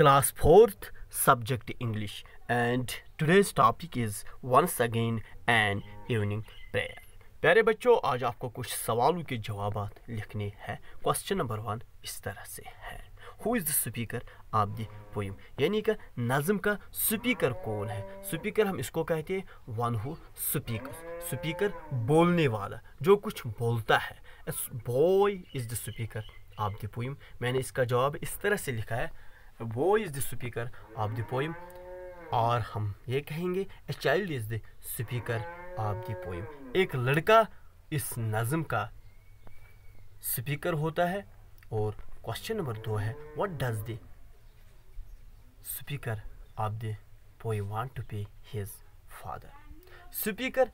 class fourth subject English and today's topic is once again an evening prayer प्यारे बच्चों आज आपको कुछ सवालों के जवाब लिखने हैं क्वेश्चन नंबर वन इस तरह से है who is the speaker of the poem यानी का नज़म का स्पीकर कौन है स्पीकर हम इसको कहते हैं वन हु स्पीकर स्पीकर बोलने वाला जो कुछ बोलता है boy is the speaker of the poem मैंने इसका जवाब इस तरह से लिखा है वो is the speaker of the poem और हम ये कहेंगे a child is the speaker of the poem एक लड़का इस नज़म का स्पीकर होता है और क्वेश्चन नंबर दो है what does the speaker of the poem want to be his father speaker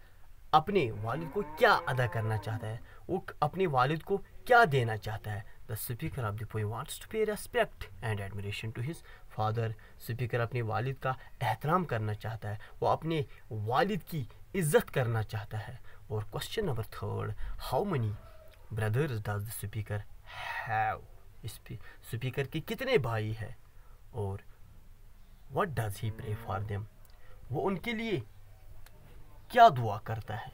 अपने वालिद को क्या अदा करना चाहता है वो अपने वालिद को क्या देना चाहता है the speaker of the poem wants to pay respect and admiration to his father speaker अपने वालिद का एहतराम करना चाहता है वो अपने वालिद की इज्जत करना चाहता है और question number third how many brothers does the speaker have speaker के कितने भाई हैं और what does he pray for them वो उनके लिए क्या दुआ करता है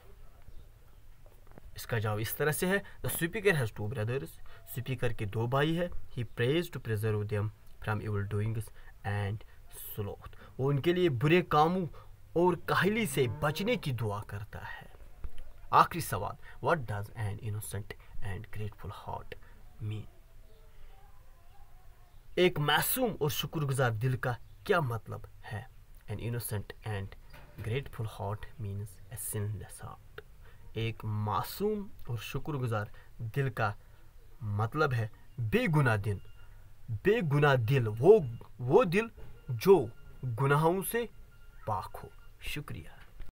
इसका जवाब इस तरह से है the speaker has two brothers speaker के दो भाई है he prays to preserve them from evil doings and sloth वो उनके लिए बुरे कामों और काहली से बचने की दुआ करता है आखिरी सवाल what does an innocent and grateful heart mean एक मासूम और शुक्रगुजार दिल का क्या मतलब है an innocent and grateful heart means a sinless heart एक मासूम और शुक्रगुजार दिल का मतलब है बेगुना दिल बेगुना दिल वो वो दिल जो गुनाहों से पाक हो शुक्रिया